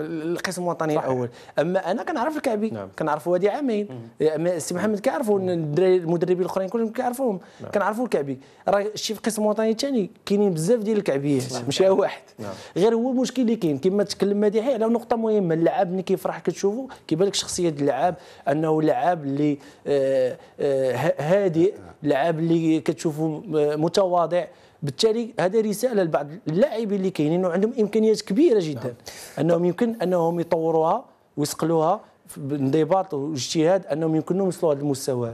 القسم الوطني الاول اما انا كنعرف الكعبي نعم. كنعرفوا هذه عامين سي محمد كيعرفوا المدربين الاخرين كلهم كيعرفوهم نعم. كنعرفوا الكعبي راه شي في القسم الوطني الثاني كاينين بزاف ديال الكعبيات ماشي واحد نعم. غير هو المشكل اللي كاين كما تكلم مديحي على نقطه مهمه اللاعب ملي كيفرح كتشوفه كيبان لك شخصيه اللاعب انه لاعب اللي آه، آه، هادئ آه. لاعب اللي كتشوفه متواضع بالتالي هذا رساله لبعض اللاعبين اللي كاينين وعندهم امكانيات كبيره جدا نعم. انهم يمكن انهم يطوروها ويسقلوها بانضباط واجتهاد انهم يمكنهم يوصلوا هذا المستوى